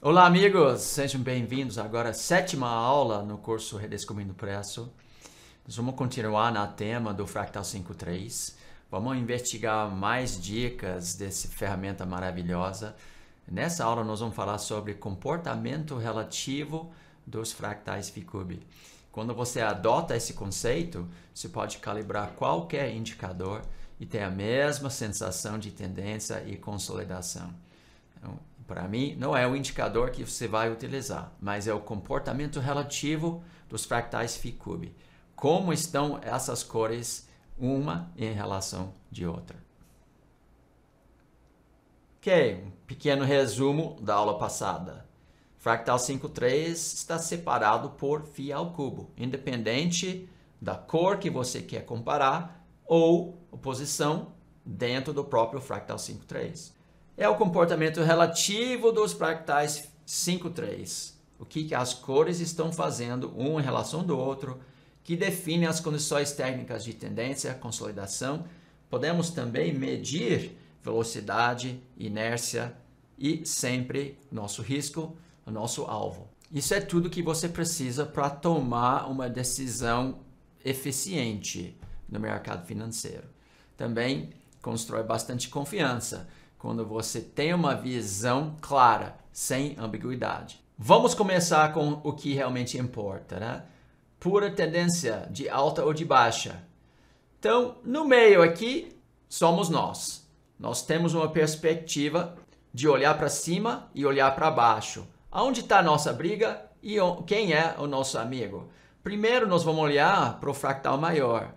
Olá, amigos! Sejam bem-vindos agora à sétima aula no curso Redescobrindo Presso. Nós vamos continuar na tema do Fractal 5.3. Vamos investigar mais dicas dessa ferramenta maravilhosa. Nessa aula, nós vamos falar sobre comportamento relativo dos fractais FICUB. Quando você adota esse conceito, você pode calibrar qualquer indicador e ter a mesma sensação de tendência e consolidação. Então, para mim, não é o indicador que você vai utilizar, mas é o comportamento relativo dos fractais Ficub. Como estão essas cores uma em relação de outra. Ok, um pequeno resumo da aula passada. Fractal 5.3 está separado por φ ao cubo, independente da cor que você quer comparar ou posição dentro do próprio fractal 5.3 é o comportamento relativo dos fractais 5-3. O que, que as cores estão fazendo um em relação do outro, que define as condições técnicas de tendência, consolidação. Podemos também medir velocidade, inércia e sempre nosso risco, o nosso alvo. Isso é tudo que você precisa para tomar uma decisão eficiente no mercado financeiro. Também constrói bastante confiança quando você tem uma visão clara, sem ambiguidade. Vamos começar com o que realmente importa, né? Pura tendência de alta ou de baixa. Então, no meio aqui, somos nós. Nós temos uma perspectiva de olhar para cima e olhar para baixo. Aonde está a nossa briga e quem é o nosso amigo? Primeiro, nós vamos olhar para o fractal maior.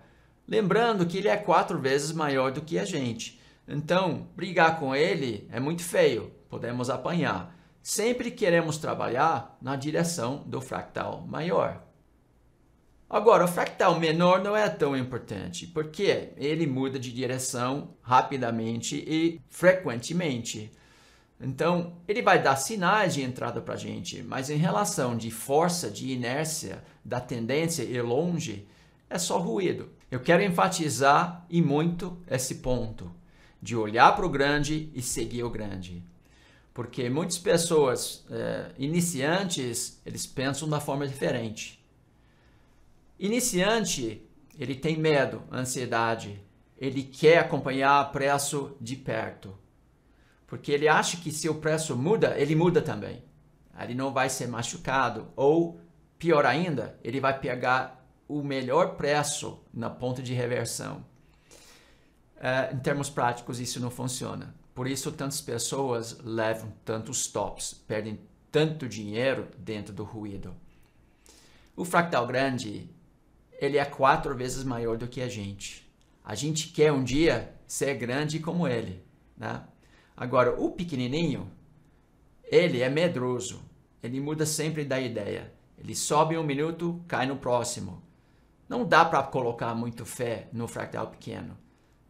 Lembrando que ele é quatro vezes maior do que a gente. Então, brigar com ele é muito feio, podemos apanhar. Sempre queremos trabalhar na direção do fractal maior. Agora, o fractal menor não é tão importante, porque ele muda de direção rapidamente e frequentemente. Então, ele vai dar sinais de entrada para a gente, mas em relação de força, de inércia, da tendência ir longe, é só ruído. Eu quero enfatizar e muito esse ponto de olhar para o grande e seguir o grande. Porque muitas pessoas é, iniciantes, eles pensam da forma diferente. Iniciante, ele tem medo, ansiedade, ele quer acompanhar o preço de perto. Porque ele acha que se o preço muda, ele muda também. Ele não vai ser machucado. Ou, pior ainda, ele vai pegar o melhor preço na ponta de reversão. Eh, em termos práticos, isso não funciona. Por isso, tantas pessoas levam tantos tops, perdem tanto dinheiro dentro do ruído. O fractal grande, ele é quatro vezes maior do que a gente. A gente quer um dia ser grande como ele, né? Agora, o pequenininho, ele é medroso. Ele muda sempre da ideia. Ele sobe um minuto, cai no próximo. Não dá para colocar muito fé no fractal pequeno.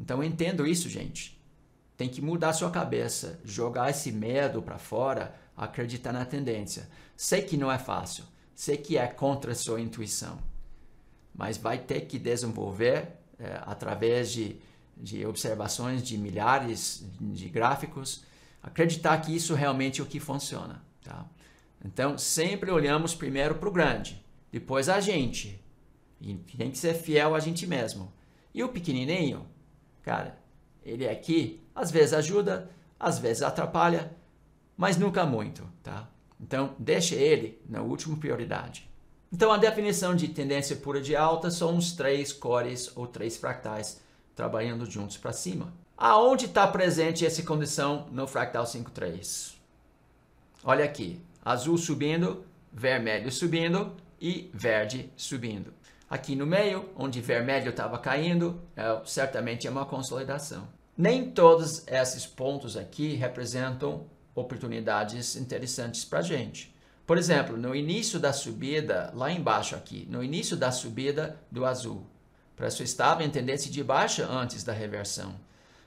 Então entendo isso, gente. Tem que mudar sua cabeça, jogar esse medo para fora, acreditar na tendência. Sei que não é fácil, sei que é contra a sua intuição, mas vai ter que desenvolver é, através de, de observações de milhares de gráficos, acreditar que isso realmente é o que funciona. Tá? Então, sempre olhamos primeiro para o grande, depois a gente. E tem que ser fiel a gente mesmo. E o pequenininho, Cara, ele é aqui às vezes ajuda, às vezes atrapalha, mas nunca muito, tá? Então, deixe ele na última prioridade. Então, a definição de tendência pura de alta são os três cores ou três fractais trabalhando juntos para cima. Aonde está presente essa condição no fractal 5.3? Olha aqui, azul subindo, vermelho subindo e verde subindo. Aqui no meio, onde vermelho estava caindo, é, certamente é uma consolidação. Nem todos esses pontos aqui representam oportunidades interessantes para a gente. Por exemplo, no início da subida, lá embaixo aqui, no início da subida do azul, para preço estava em tendência de baixa antes da reversão.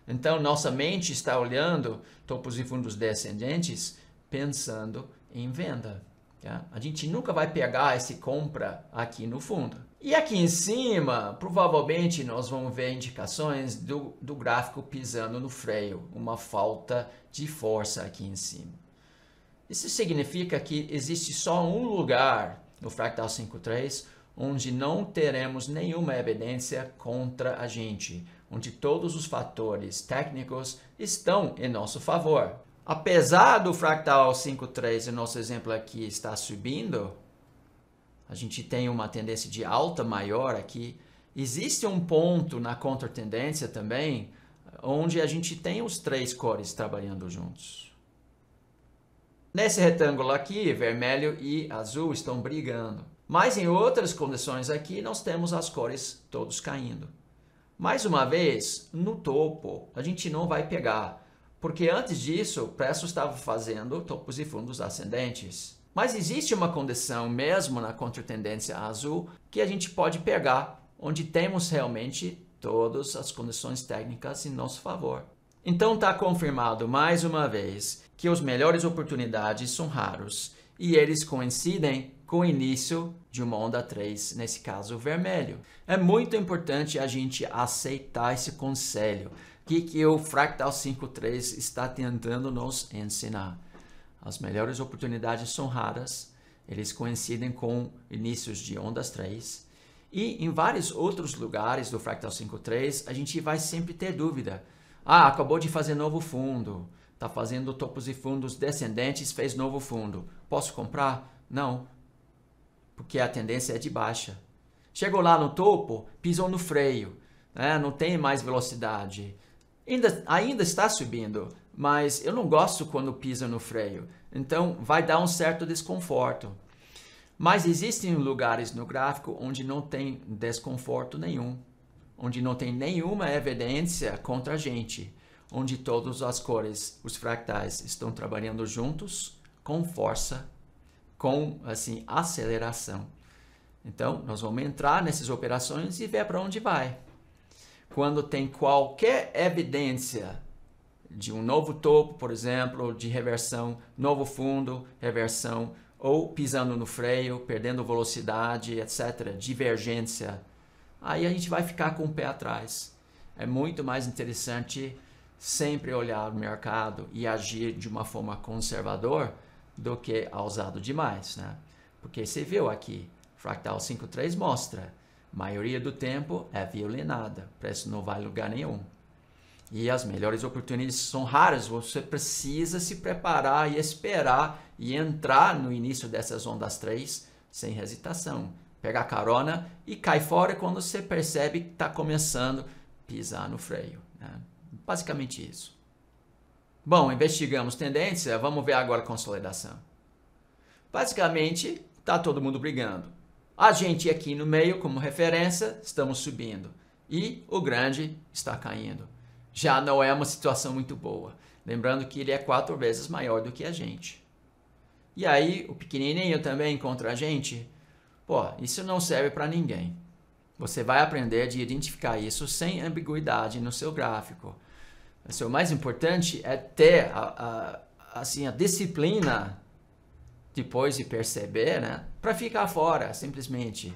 Então, nossa mente está olhando topos e fundos descendentes pensando em venda. Tá? A gente nunca vai pegar esse compra aqui no fundo. E aqui em cima, provavelmente nós vamos ver indicações do, do gráfico pisando no freio, uma falta de força aqui em cima. Isso significa que existe só um lugar no fractal 53 onde não teremos nenhuma evidência contra a gente, onde todos os fatores técnicos estão em nosso favor apesar do fractal 5,3 no nosso exemplo aqui está subindo, a gente tem uma tendência de alta maior aqui, existe um ponto na contratendência também onde a gente tem os três cores trabalhando juntos. Nesse retângulo aqui, vermelho e azul estão brigando. Mas em outras condições aqui, nós temos as cores todos caindo. Mais uma vez, no topo, a gente não vai pegar porque antes disso, Presto estava fazendo topos e fundos ascendentes. Mas existe uma condição mesmo na contratendência azul que a gente pode pegar onde temos realmente todas as condições técnicas em nosso favor. Então está confirmado mais uma vez que as melhores oportunidades são raros e eles coincidem com o início de uma onda 3, nesse caso vermelho. É muito importante a gente aceitar esse conselho. O que, que o Fractal 5.3 está tentando nos ensinar? As melhores oportunidades são raras, eles coincidem com inícios de ondas 3. E em vários outros lugares do Fractal 5.3, a gente vai sempre ter dúvida. Ah, acabou de fazer novo fundo, está fazendo topos e fundos descendentes, fez novo fundo. Posso comprar? Não porque a tendência é de baixa. Chegou lá no topo, pisou no freio, né? não tem mais velocidade. Ainda, ainda está subindo, mas eu não gosto quando pisa no freio. Então vai dar um certo desconforto. Mas existem lugares no gráfico onde não tem desconforto nenhum, onde não tem nenhuma evidência contra a gente, onde todas as cores, os fractais, estão trabalhando juntos com força com assim aceleração. Então, nós vamos entrar nessas operações e ver para onde vai. Quando tem qualquer evidência de um novo topo, por exemplo, de reversão, novo fundo, reversão, ou pisando no freio, perdendo velocidade, etc., divergência, aí a gente vai ficar com o pé atrás. É muito mais interessante sempre olhar o mercado e agir de uma forma conservadora do que é ousado demais, né? Porque você viu aqui, fractal 5.3 mostra, maioria do tempo é violinada, o preço não vai lugar nenhum. E as melhores oportunidades são raras, você precisa se preparar e esperar e entrar no início dessas ondas 3 sem hesitação. Pegar carona e cai fora quando você percebe que está começando a pisar no freio. Né? Basicamente isso. Bom, investigamos tendência, vamos ver agora consolidação. Basicamente, está todo mundo brigando. A gente aqui no meio, como referência, estamos subindo. E o grande está caindo. Já não é uma situação muito boa. Lembrando que ele é quatro vezes maior do que a gente. E aí, o pequenininho também encontra a gente? Pô, isso não serve para ninguém. Você vai aprender a identificar isso sem ambiguidade no seu gráfico. Assim, o mais importante é ter a, a, assim, a disciplina depois de perceber, né? Para ficar fora, simplesmente.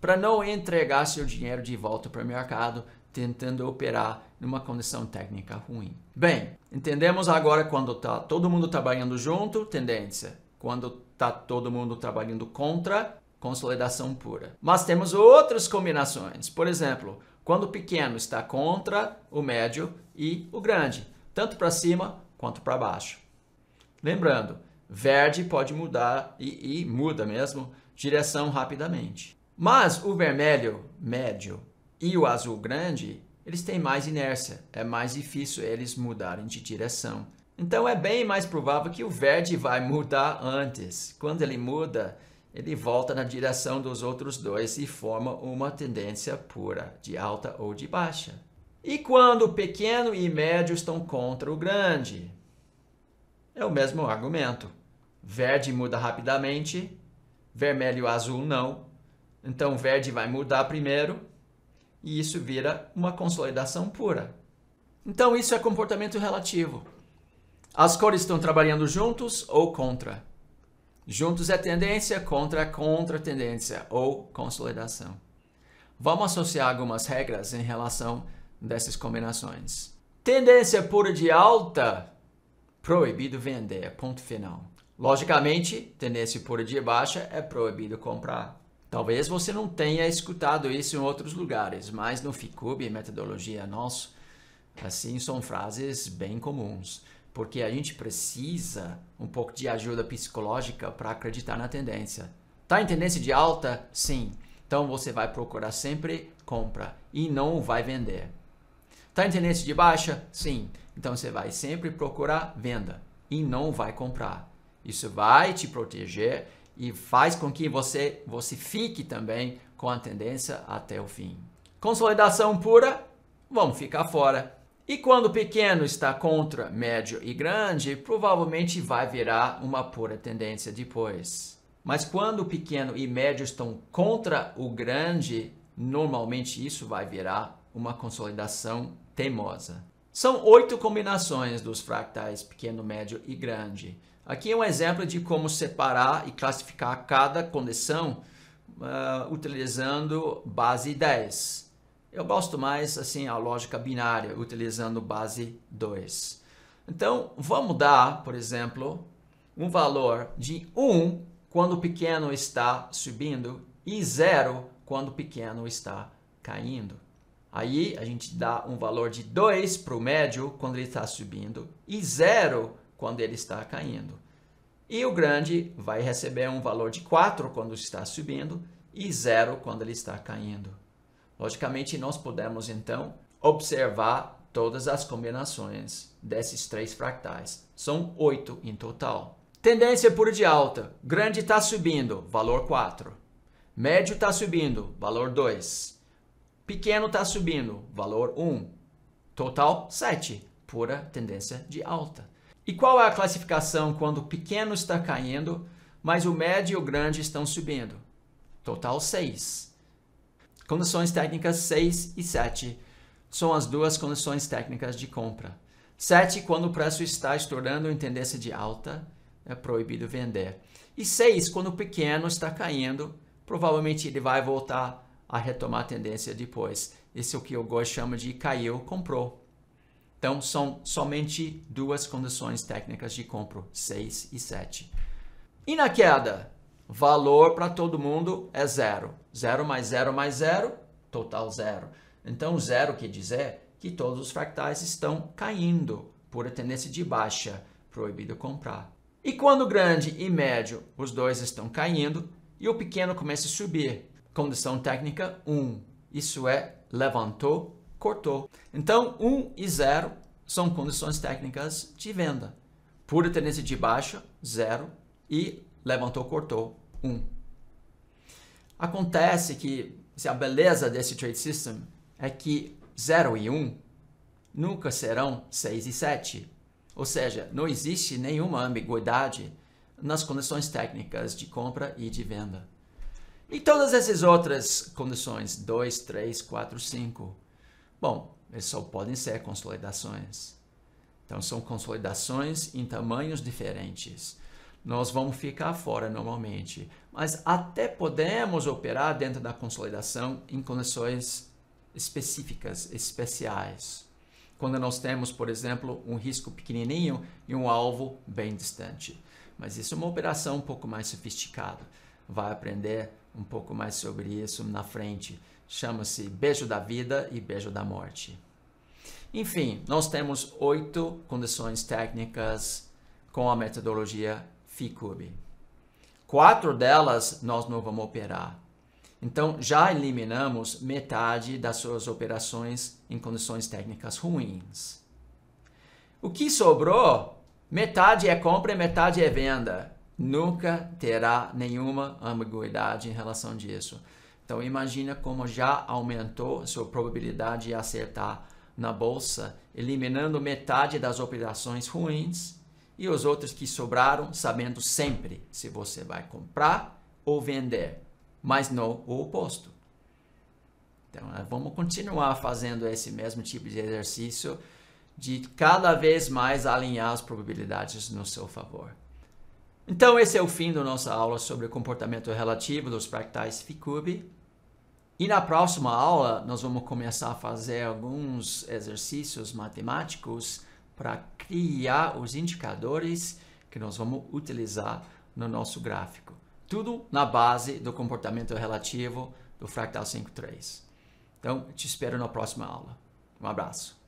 Para não entregar seu dinheiro de volta para o mercado, tentando operar numa condição técnica ruim. Bem, entendemos agora quando está todo mundo trabalhando junto, tendência. Quando está todo mundo trabalhando contra, consolidação pura. Mas temos outras combinações. Por exemplo, quando o pequeno está contra o médio, e o grande, tanto para cima quanto para baixo. Lembrando, verde pode mudar e, e muda mesmo direção rapidamente. Mas o vermelho médio e o azul grande, eles têm mais inércia, é mais difícil eles mudarem de direção. Então é bem mais provável que o verde vai mudar antes. Quando ele muda, ele volta na direção dos outros dois e forma uma tendência pura, de alta ou de baixa. E quando o pequeno e médio estão contra o grande? É o mesmo argumento. Verde muda rapidamente, vermelho e azul não. Então, verde vai mudar primeiro e isso vira uma consolidação pura. Então, isso é comportamento relativo. As cores estão trabalhando juntos ou contra. Juntos é tendência, contra é contra-tendência ou consolidação. Vamos associar algumas regras em relação a dessas combinações. Tendência pura de alta, proibido vender, ponto final. Logicamente, tendência pura de baixa é proibido comprar. Talvez você não tenha escutado isso em outros lugares, mas no FICUB, metodologia nosso, assim são frases bem comuns, porque a gente precisa um pouco de ajuda psicológica para acreditar na tendência. Tá em tendência de alta? Sim. Então você vai procurar sempre compra e não vai vender. Está em tendência de baixa? Sim. Então você vai sempre procurar venda e não vai comprar. Isso vai te proteger e faz com que você, você fique também com a tendência até o fim. Consolidação pura, vamos ficar fora. E quando o pequeno está contra médio e grande, provavelmente vai virar uma pura tendência depois. Mas quando o pequeno e médio estão contra o grande, normalmente isso vai virar uma consolidação teimosa. São oito combinações dos fractais pequeno, médio e grande. Aqui é um exemplo de como separar e classificar cada condição uh, utilizando base 10. Eu gosto mais assim a lógica binária, utilizando base 2. Então, vamos dar, por exemplo, um valor de 1 quando o pequeno está subindo e 0 quando o pequeno está caindo. Aí a gente dá um valor de 2 para o médio quando ele está subindo e 0 quando ele está caindo. E o grande vai receber um valor de 4 quando está subindo e 0 quando ele está caindo. Logicamente, nós podemos então observar todas as combinações desses três fractais. São 8 em total. Tendência pura de alta. Grande está subindo, valor 4. Médio está subindo, valor 2. Pequeno está subindo, valor 1. Total 7, pura tendência de alta. E qual é a classificação quando o pequeno está caindo, mas o médio e o grande estão subindo? Total 6. Condições técnicas 6 e 7 são as duas condições técnicas de compra. 7 quando o preço está estourando em tendência de alta, é proibido vender. E 6 quando o pequeno está caindo, provavelmente ele vai voltar a retomar a tendência depois. Esse é o que o Goy chama de caiu, comprou. Então, são somente duas condições técnicas de compra, 6 e 7. E na queda? Valor para todo mundo é zero. Zero mais zero mais zero, total zero. Então, zero quer dizer que todos os fractais estão caindo por a tendência de baixa, proibido comprar. E quando grande e médio, os dois estão caindo e o pequeno começa a subir, condição técnica 1. Um. Isso é levantou, cortou. Então, 1 um e 0 são condições técnicas de venda. Pura tendência de baixa, 0 e levantou, cortou, 1. Um. Acontece que se a beleza desse trade system é que 0 e 1 um nunca serão 6 e 7. Ou seja, não existe nenhuma ambiguidade nas condições técnicas de compra e de venda. E todas essas outras condições, 2, 3, 4, 5, bom, eles só podem ser consolidações. Então, são consolidações em tamanhos diferentes. Nós vamos ficar fora normalmente, mas até podemos operar dentro da consolidação em condições específicas, especiais. Quando nós temos, por exemplo, um risco pequenininho e um alvo bem distante. Mas isso é uma operação um pouco mais sofisticada. Vai aprender um pouco mais sobre isso na frente. Chama-se Beijo da Vida e Beijo da Morte. Enfim, nós temos oito condições técnicas com a metodologia FICUB. Quatro delas nós não vamos operar. Então, já eliminamos metade das suas operações em condições técnicas ruins. O que sobrou? Metade é compra e metade é venda nunca terá nenhuma ambiguidade em relação disso. Então imagina como já aumentou sua probabilidade de acertar na bolsa, eliminando metade das operações ruins e os outros que sobraram, sabendo sempre se você vai comprar ou vender, mas não o oposto. Então, eh, vamos continuar fazendo esse mesmo tipo de exercício de cada vez mais alinhar as probabilidades no seu favor. Então esse é o fim da nossa aula sobre o comportamento relativo dos fractais Ficube. E na próxima aula nós vamos começar a fazer alguns exercícios matemáticos para criar os indicadores que nós vamos utilizar no nosso gráfico. Tudo na base do comportamento relativo do fractal 5.3. Então, te espero na próxima aula. Um abraço.